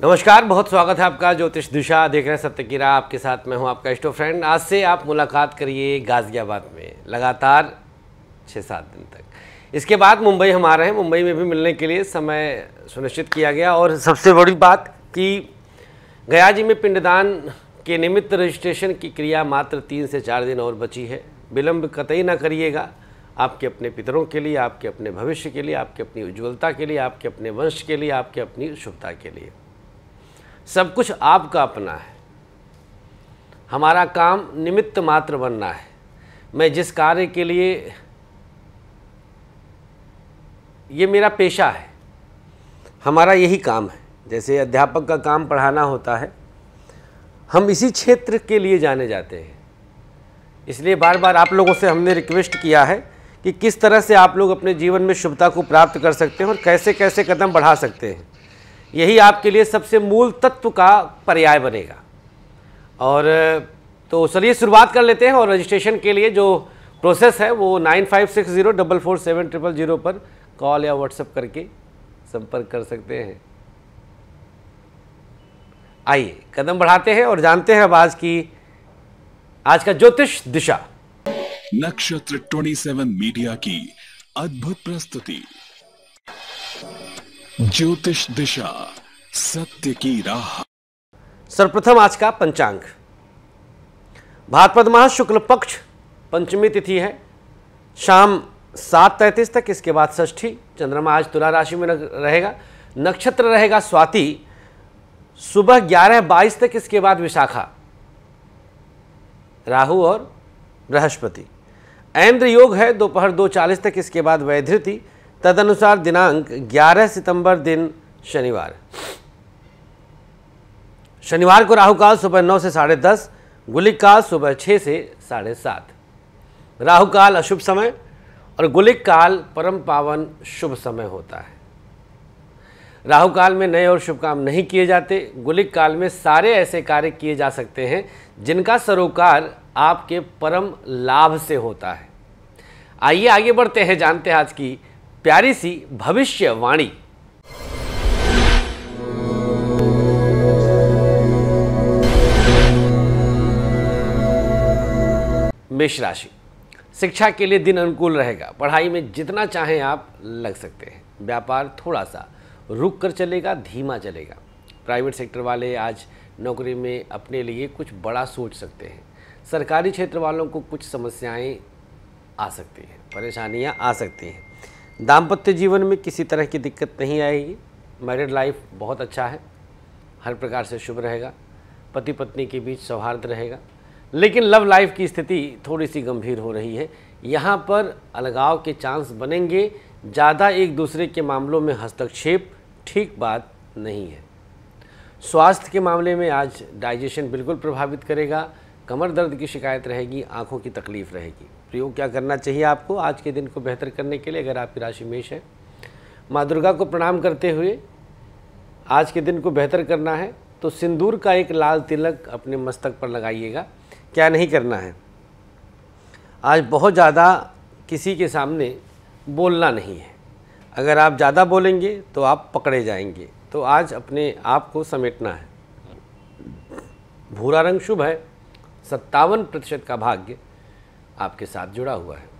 नमस्कार बहुत स्वागत है आपका ज्योतिष दिशा देख रहे हैं सत्य की राह आपके साथ मैं हूं आपका इष्टो फ्रेंड आज से आप मुलाकात करिए गाजियाबाद में लगातार छः सात दिन तक इसके बाद मुंबई हम आ रहे हैं मुंबई में भी मिलने के लिए समय सुनिश्चित किया गया और सबसे बड़ी बात कि गया जी में पिंडदान के निमित्त रजिस्ट्रेशन की क्रिया मात्र तीन से चार दिन और बची है विलम्ब कतई ना करिएगा आपके अपने पितरों के लिए आपके अपने भविष्य के लिए आपके अपनी उज्ज्वलता के लिए आपके अपने वंश के लिए आपके अपनी शुभता के लिए सब कुछ आपका अपना है हमारा काम निमित्त मात्र बनना है मैं जिस कार्य के लिए ये मेरा पेशा है हमारा यही काम है जैसे अध्यापक का काम पढ़ाना होता है हम इसी क्षेत्र के लिए जाने जाते हैं इसलिए बार बार आप लोगों से हमने रिक्वेस्ट किया है कि किस तरह से आप लोग अपने जीवन में शुभता को प्राप्त कर सकते हैं और कैसे कैसे कदम बढ़ा सकते हैं यही आपके लिए सबसे मूल तत्व का पर्याय बनेगा और तो चलिए शुरुआत कर लेते हैं और रजिस्ट्रेशन के लिए जो प्रोसेस है वो nine five six zero double four seven triple zero पर कॉल या व्हाट्सएप करके संपर्क कर सकते हैं आइए कदम बढ़ाते हैं और जानते हैं अब आज की आज का ज्योतिष दिशा नक्षत्र 27 मीडिया की अद्भुत प्रस्तुति ज्योतिष दिशा सत्य की राह सर्वप्रथम आज का पंचांग भाद्रपद माह शुक्ल पक्ष पंचमी तिथि है शाम सात तैतीस तक इसके बाद षष्ठी चंद्रमा आज तुला राशि में रहेगा नक्षत्र रहेगा स्वाति सुबह ग्यारह बाईस तक इसके बाद विशाखा राहु और बृहस्पति ऐन्द्र योग है दोपहर दो चालीस तक इसके बाद वैधृति तदनुसार दिनांक 11 सितंबर दिन शनिवार शनिवार को राहु काल सुबह नौ से साढ़े दस गुलिक काल सुबह छह से साढ़े सात राहु काल अशुभ समय और गुलिक काल परम पावन शुभ समय होता है राहु काल में नए और शुभ काम नहीं किए जाते गुलिक काल में सारे ऐसे कार्य किए जा सकते हैं जिनका सरोकार आपके परम लाभ से होता है आइए आगे बढ़ते हैं जानते हैं आज की प्यारी सी भविष्यवाणी मेष राशि शिक्षा के लिए दिन अनुकूल रहेगा पढ़ाई में जितना चाहें आप लग सकते हैं व्यापार थोड़ा सा रुक कर चलेगा धीमा चलेगा प्राइवेट सेक्टर वाले आज नौकरी में अपने लिए कुछ बड़ा सोच सकते हैं सरकारी क्षेत्र वालों को कुछ समस्याएं आ सकती हैं परेशानियां आ सकती हैं दाम्पत्य जीवन में किसी तरह की दिक्कत नहीं आएगी मैरिड लाइफ बहुत अच्छा है हर प्रकार से शुभ रहेगा पति पत्नी के बीच सौहार्द रहेगा लेकिन लव लाइफ की स्थिति थोड़ी सी गंभीर हो रही है यहाँ पर अलगाव के चांस बनेंगे ज़्यादा एक दूसरे के मामलों में हस्तक्षेप ठीक बात नहीं है स्वास्थ्य के मामले में आज डाइजेशन बिल्कुल प्रभावित करेगा कमर दर्द की शिकायत रहेगी आँखों की तकलीफ़ रहेगी प्रयोग क्या करना चाहिए आपको आज के दिन को बेहतर करने के लिए अगर आपकी राशि मेष है माँ दुर्गा को प्रणाम करते हुए आज के दिन को बेहतर करना है तो सिंदूर का एक लाल तिलक अपने मस्तक पर लगाइएगा क्या नहीं करना है आज बहुत ज़्यादा किसी के सामने बोलना नहीं है अगर आप ज़्यादा बोलेंगे तो आप पकड़े जाएंगे तो आज अपने आप को समेटना है भूरा रंग शुभ है सत्तावन प्रतिशत का भाग्य आपके साथ जुड़ा हुआ है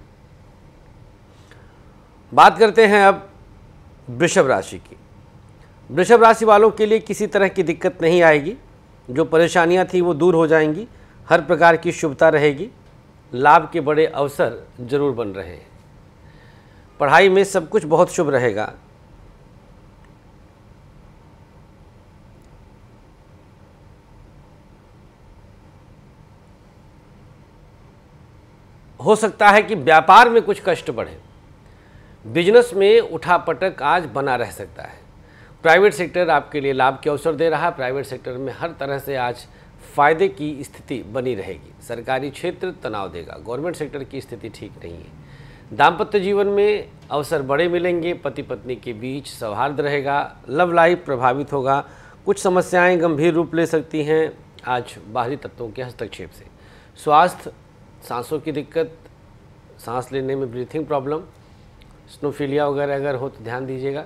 बात करते हैं अब वृषभ राशि की वृषभ राशि वालों के लिए किसी तरह की दिक्कत नहीं आएगी जो परेशानियां थी वो दूर हो जाएंगी हर प्रकार की शुभता रहेगी लाभ के बड़े अवसर जरूर बन रहे हैं पढ़ाई में सब कुछ बहुत शुभ रहेगा हो सकता है कि व्यापार में कुछ कष्ट बढ़े बिजनेस में उठापटक आज बना रह सकता है प्राइवेट सेक्टर आपके लिए लाभ के अवसर दे रहा है प्राइवेट सेक्टर में हर तरह से आज फायदे की स्थिति बनी रहेगी सरकारी क्षेत्र तनाव देगा गवर्नमेंट सेक्टर की स्थिति ठीक नहीं है दाम्पत्य जीवन में अवसर बड़े मिलेंगे पति पत्नी के बीच सौहार्द रहेगा लव लाइफ प्रभावित होगा कुछ समस्याएं गंभीर रूप ले सकती हैं आज बाहरी तत्वों के हस्तक्षेप से स्वास्थ्य सांसों की दिक्कत सांस लेने में ब्रीथिंग प्रॉब्लम स्नोफीलिया वगैरह अगर हो तो ध्यान दीजिएगा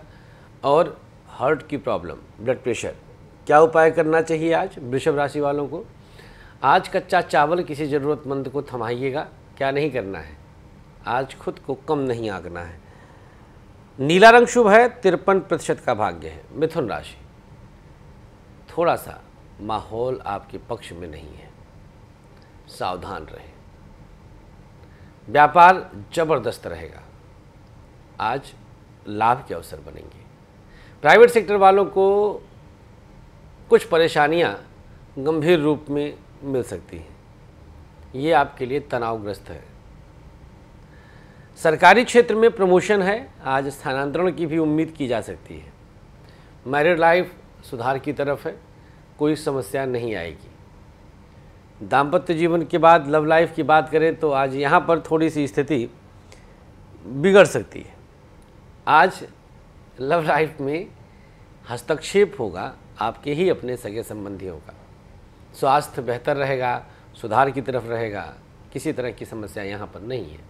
और हार्ट की प्रॉब्लम ब्लड प्रेशर क्या उपाय करना चाहिए आज वृषभ राशि वालों को आज कच्चा चावल किसी ज़रूरतमंद को थमाइएगा क्या नहीं करना है आज खुद को कम नहीं आंकना है नीला रंग शुभ है तिरपन प्रतिशत का भाग्य है मिथुन राशि थोड़ा सा माहौल आपके पक्ष में नहीं है सावधान रहें व्यापार जबरदस्त रहेगा आज लाभ के अवसर बनेंगे प्राइवेट सेक्टर वालों को कुछ परेशानियां गंभीर रूप में मिल सकती हैं ये आपके लिए तनावग्रस्त है सरकारी क्षेत्र में प्रमोशन है आज स्थानांतरण की भी उम्मीद की जा सकती है मैरिड लाइफ सुधार की तरफ है कोई समस्या नहीं आएगी दाम्पत्य जीवन के बाद लव लाइफ की बात करें तो आज यहाँ पर थोड़ी सी स्थिति बिगड़ सकती है आज लव लाइफ में हस्तक्षेप होगा आपके ही अपने सगे संबंधियों का स्वास्थ्य बेहतर रहेगा सुधार की तरफ रहेगा किसी तरह की समस्या यहाँ पर नहीं है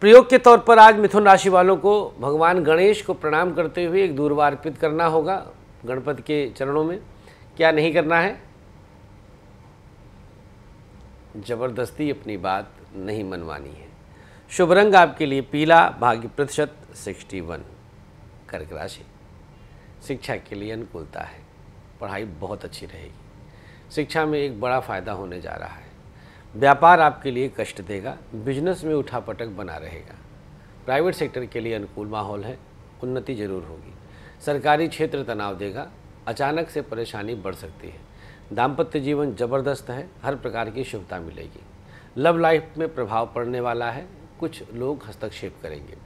प्रयोग के तौर पर आज मिथुन राशि वालों को भगवान गणेश को प्रणाम करते हुए एक दूरवा अर्पित करना होगा गणपति के चरणों में क्या नहीं करना है ज़बरदस्ती अपनी बात नहीं मनवानी है शुभ रंग आपके लिए पीला भाग्य प्रतिशत सिक्सटी वन कर्क राशि शिक्षा के लिए अनुकूलता है पढ़ाई बहुत अच्छी रहेगी शिक्षा में एक बड़ा फ़ायदा होने जा रहा है व्यापार आपके लिए कष्ट देगा बिजनेस में उठापटक बना रहेगा प्राइवेट सेक्टर के लिए अनुकूल माहौल है उन्नति जरूर होगी सरकारी क्षेत्र तनाव देगा अचानक से परेशानी बढ़ सकती है दाम्पत्य जीवन जबरदस्त है हर प्रकार की शुभता मिलेगी लव लाइफ में प्रभाव पड़ने वाला है कुछ लोग हस्तक्षेप करेंगे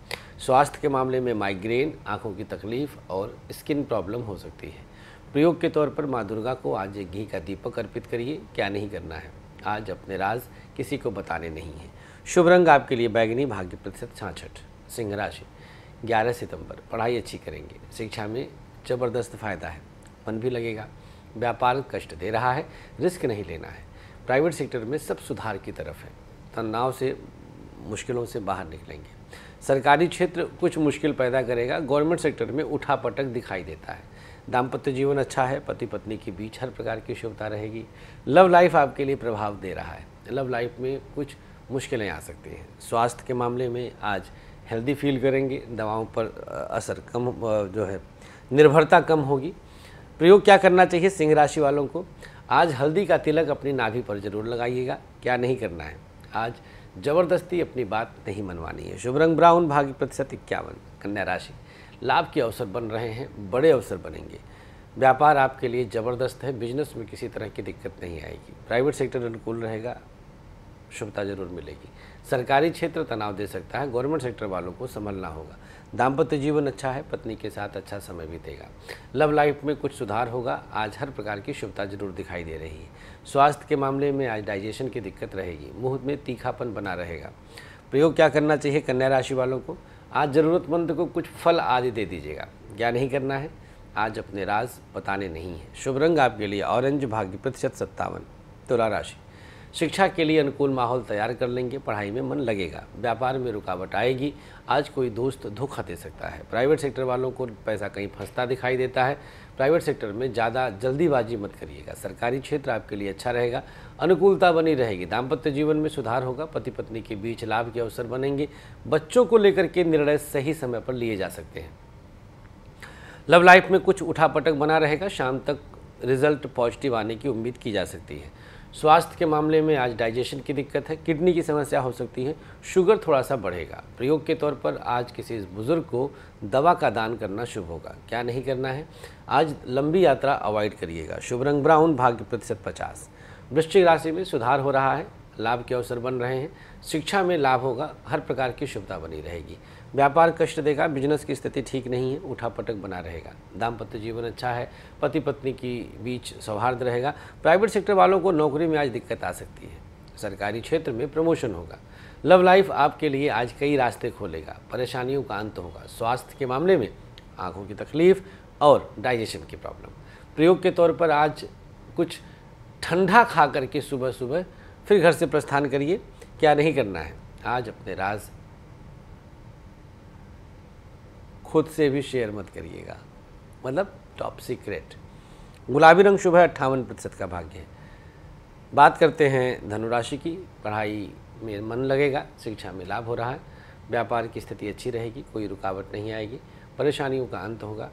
स्वास्थ्य के मामले में माइग्रेन आंखों की तकलीफ और स्किन प्रॉब्लम हो सकती है प्रयोग के तौर पर माँ दुर्गा को आज घी का दीपक अर्पित करिए क्या नहीं करना है आज अपने राज किसी को बताने नहीं है शुभ रंग आपके लिए बैगनी भाग्य प्रतिशत छाछठ सिंह राशि ग्यारह सितंबर पढ़ाई अच्छी करेंगे शिक्षा में ज़बरदस्त फायदा है मन भी लगेगा व्यापार कष्ट दे रहा है रिस्क नहीं लेना है प्राइवेट सेक्टर में सब सुधार की तरफ है तनाव से मुश्किलों से बाहर निकलेंगे सरकारी क्षेत्र कुछ मुश्किल पैदा करेगा गवर्नमेंट सेक्टर में उठापटक दिखाई देता है दाम्पत्य जीवन अच्छा है पति पत्नी के बीच हर प्रकार की शुभता रहेगी लव लाइफ आपके लिए प्रभाव दे रहा है लव लाइफ में कुछ मुश्किलें आ सकती हैं स्वास्थ्य के मामले में आज हेल्दी फील करेंगे दवाओं पर असर कम जो है निर्भरता कम होगी प्रयोग क्या करना चाहिए सिंह राशि वालों को आज हल्दी का तिलक अपनी नाभि पर जरूर लगाइएगा क्या नहीं करना है आज जबरदस्ती अपनी बात नहीं मनवानी है शुभ रंग ब्राउन भाग्य प्रतिशत इक्यावन कन्या राशि लाभ के अवसर बन रहे हैं बड़े अवसर बनेंगे व्यापार आपके लिए ज़बरदस्त है बिजनेस में किसी तरह की दिक्कत नहीं आएगी प्राइवेट सेक्टर अनुकूल रहेगा शुभता जरूर मिलेगी सरकारी क्षेत्र तनाव दे सकता है गवर्नमेंट सेक्टर वालों को संभलना होगा दाम्पत्य जीवन अच्छा है पत्नी के साथ अच्छा समय बीतेगा लव लाइफ में कुछ सुधार होगा आज हर प्रकार की शुभता जरूर दिखाई दे रही है स्वास्थ्य के मामले में आज डाइजेशन की दिक्कत रहेगी मुंह में तीखापन बना रहेगा प्रयोग क्या करना चाहिए कन्या राशि वालों को आज ज़रूरतमंद को कुछ फल आदि दे दीजिएगा क्या नहीं करना है आज अपने राज बताने नहीं है शुभ रंग आपके लिए ऑरेंज भाग्य प्रतिशत सत्तावन तुला राशि शिक्षा के लिए अनुकूल माहौल तैयार कर लेंगे पढ़ाई में मन लगेगा व्यापार में रुकावट आएगी आज कोई दोस्त धोखा दे सकता है प्राइवेट सेक्टर वालों को पैसा कहीं फंसता दिखाई देता है प्राइवेट सेक्टर में ज़्यादा जल्दीबाजी मत करिएगा सरकारी क्षेत्र आपके लिए अच्छा रहेगा अनुकूलता बनी रहेगी दाम्पत्य जीवन में सुधार होगा पति पत्नी के बीच लाभ के अवसर बनेंगे बच्चों को लेकर के निर्णय सही समय पर लिए जा सकते हैं लव लाइफ में कुछ उठापटक बना रहेगा शाम तक रिजल्ट पॉजिटिव आने की उम्मीद की जा सकती है स्वास्थ्य के मामले में आज डाइजेशन की दिक्कत है किडनी की समस्या हो सकती है शुगर थोड़ा सा बढ़ेगा प्रयोग के तौर पर आज किसी बुज़ुर्ग को दवा का दान करना शुभ होगा क्या नहीं करना है आज लंबी यात्रा अवॉइड करिएगा शुभ रंग ब्राउन भाग्य प्रतिशत पचास वृश्चिक राशि में सुधार हो रहा है लाभ के अवसर बन रहे हैं शिक्षा में लाभ होगा हर प्रकार की शुभता बनी रहेगी व्यापार कष्ट देगा बिजनेस की स्थिति ठीक नहीं है उठा पटक बना रहेगा दाम्पत्य जीवन अच्छा है पति पत्नी की बीच सौहार्द रहेगा प्राइवेट सेक्टर वालों को नौकरी में आज दिक्कत आ सकती है सरकारी क्षेत्र में प्रमोशन होगा लव लाइफ आपके लिए आज कई रास्ते खोलेगा परेशानियों का अंत होगा स्वास्थ्य के मामले में आँखों की तकलीफ और डाइजेशन की प्रॉब्लम प्रयोग के तौर पर आज कुछ ठंडा खा करके सुबह सुबह फिर घर से प्रस्थान करिए क्या नहीं करना है आज अपने राज खुद से भी शेयर मत करिएगा मतलब टॉप सीक्रेट गुलाबी रंग शुभ है अट्ठावन प्रतिशत का भाग्य है बात करते हैं धनुराशि की पढ़ाई में मन लगेगा शिक्षा में लाभ हो रहा है व्यापार की स्थिति अच्छी रहेगी कोई रुकावट नहीं आएगी परेशानियों का अंत होगा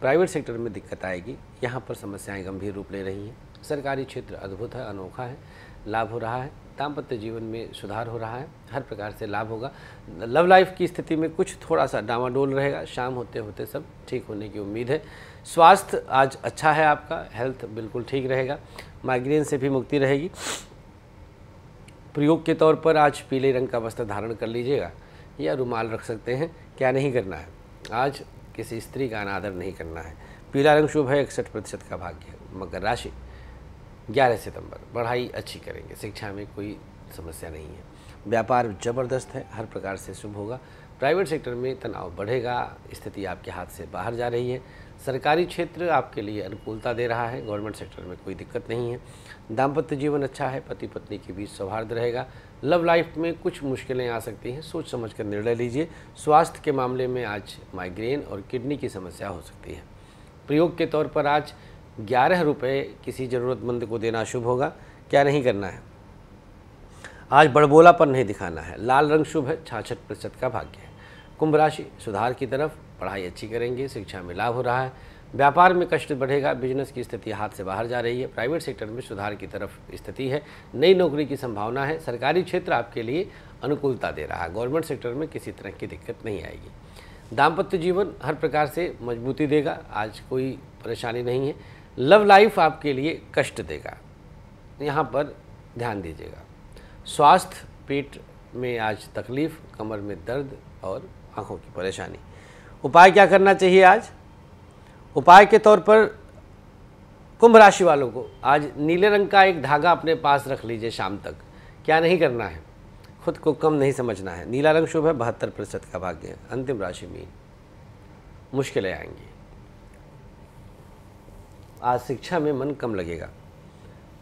प्राइवेट सेक्टर में दिक्कत आएगी यहाँ पर समस्याएं गंभीर रूप ले रही हैं सरकारी क्षेत्र अद्भुत है अनोखा है लाभ हो रहा है दाम्पत्य जीवन में सुधार हो रहा है हर प्रकार से लाभ होगा लव लाइफ की स्थिति में कुछ थोड़ा सा डामाडोल रहेगा शाम होते होते सब ठीक होने की उम्मीद है स्वास्थ्य आज अच्छा है आपका हेल्थ बिल्कुल ठीक रहेगा माइग्रेन से भी मुक्ति रहेगी प्रयोग के तौर पर आज पीले रंग का वस्त्र धारण कर लीजिएगा या रुमाल रख सकते हैं क्या नहीं करना है आज किसी स्त्री का अनादर नहीं करना है पीला रंग शुभ है इकसठ प्रतिशत का भाग्य मकर राशि ग्यारह सितंबर पढ़ाई अच्छी करेंगे शिक्षा में कोई समस्या नहीं है व्यापार जबरदस्त है हर प्रकार से शुभ होगा प्राइवेट सेक्टर में तनाव बढ़ेगा स्थिति आपके हाथ से बाहर जा रही है सरकारी क्षेत्र आपके लिए अनुकूलता दे रहा है गवर्नमेंट सेक्टर में कोई दिक्कत नहीं है दाम्पत्य जीवन अच्छा है पति पत्नी के बीच सौहार्द रहेगा लव लाइफ में कुछ मुश्किलें आ सकती हैं सोच समझ कर निर्णय लीजिए स्वास्थ्य के मामले में आज माइग्रेन और किडनी की समस्या हो सकती है प्रयोग के तौर पर आज ग्यारह रुपये किसी ज़रूरतमंद को देना शुभ होगा क्या नहीं करना है आज बड़बोला पर नहीं दिखाना है लाल रंग शुभ है छाछठ प्रतिशत का भाग्य है कुंभ राशि सुधार की तरफ पढ़ाई अच्छी करेंगे शिक्षा में लाभ हो रहा है व्यापार में कष्ट बढ़ेगा बिजनेस की स्थिति हाथ से बाहर जा रही है प्राइवेट सेक्टर में सुधार की तरफ स्थिति है नई नौकरी की संभावना है सरकारी क्षेत्र आपके लिए अनुकूलता दे रहा है गवर्नमेंट सेक्टर में किसी तरह की दिक्कत नहीं आएगी दाम्पत्य जीवन हर प्रकार से मजबूती देगा आज कोई परेशानी नहीं है लव लाइफ आपके लिए कष्ट देगा यहाँ पर ध्यान दीजिएगा स्वास्थ्य पेट में आज तकलीफ कमर में दर्द और आँखों की परेशानी उपाय क्या करना चाहिए आज उपाय के तौर पर कुंभ राशि वालों को आज नीले रंग का एक धागा अपने पास रख लीजिए शाम तक क्या नहीं करना है खुद को कम नहीं समझना है नीला रंग शुभ है बहत्तर प्रतिशत का भाग्य है अंतिम राशि मीन मुश्किलें आएंगी आज शिक्षा में मन कम लगेगा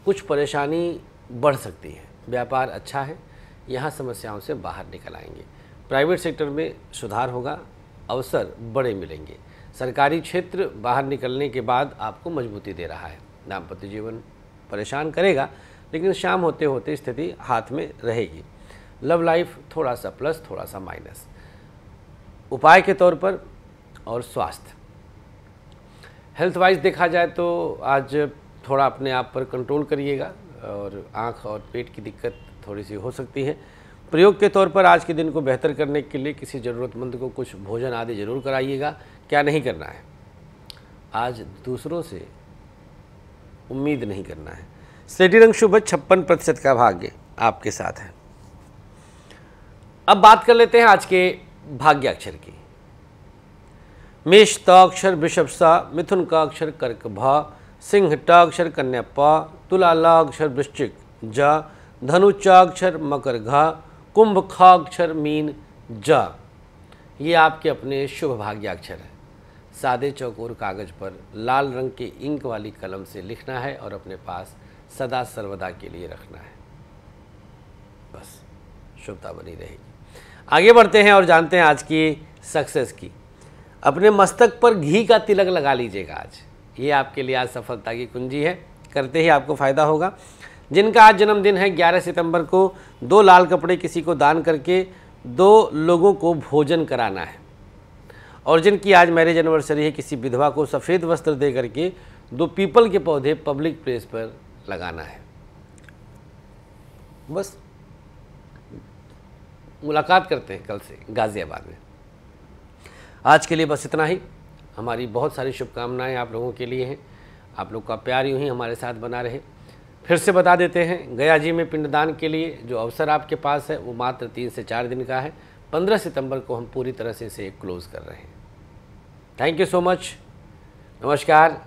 कुछ परेशानी बढ़ सकती है व्यापार अच्छा है यहाँ समस्याओं से बाहर निकल आएंगे प्राइवेट सेक्टर में सुधार होगा अवसर बड़े मिलेंगे सरकारी क्षेत्र बाहर निकलने के बाद आपको मजबूती दे रहा है दाम्पत्य जीवन परेशान करेगा लेकिन शाम होते होते स्थिति हाथ में रहेगी लव लाइफ थोड़ा सा प्लस थोड़ा सा माइनस उपाय के तौर पर और स्वास्थ्य हेल्थ वाइज देखा जाए तो आज थोड़ा अपने आप पर कंट्रोल करिएगा और आँख और पेट की दिक्कत थोड़ी सी हो सकती है प्रयोग के तौर पर आज के दिन को बेहतर करने के लिए किसी ज़रूरतमंद को कुछ भोजन आदि जरूर कराइएगा क्या नहीं करना है आज दूसरों से उम्मीद नहीं करना है सेठी रंग शुभ छप्पन प्रतिशत का भाग्य आपके साथ है अब बात कर लेते हैं आज के भाग्याक्षर की मेष ताक्षर बिशप सा मिथुन काक्षर कर्क भा सिंह टाक्षर कन्या पा तुला लाक्षर वृश्चिक जा धनु चाक्षर मकर घा कुंभ खाक्षर मीन जा ये आपके अपने शुभ भाग्याक्षर हैं सादे चौकोर कागज पर लाल रंग की इंक वाली कलम से लिखना है और अपने पास सदा सर्वदा के लिए रखना है बस शुभता बनी रहेगी आगे बढ़ते हैं और जानते हैं आज की सक्सेस की अपने मस्तक पर घी का तिलक लगा लीजिएगा आज ये आपके लिए आज सफलता की कुंजी है करते ही आपको फ़ायदा होगा जिनका आज जन्मदिन है 11 सितंबर को दो लाल कपड़े किसी को दान करके दो लोगों को भोजन कराना है और जिनकी आज मैरिज एनिवर्सरी है किसी विधवा को सफ़ेद वस्त्र दे करके दो पीपल के पौधे पब्लिक प्लेस पर लगाना है बस मुलाकात करते हैं कल से गाज़ियाबाद में आज के लिए बस इतना ही हमारी बहुत सारी शुभकामनाएँ आप लोगों के लिए हैं आप लोग का प्यार यूँ ही हमारे साथ बना रहे फिर से बता देते हैं गया जी में पिंडदान के लिए जो अवसर आपके पास है वो मात्र तीन से चार दिन का है पंद्रह सितंबर को हम पूरी तरह से इसे क्लोज़ कर रहे हैं थैंक यू सो मच नमस्कार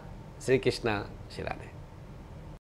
श्री कृष्णा शिराने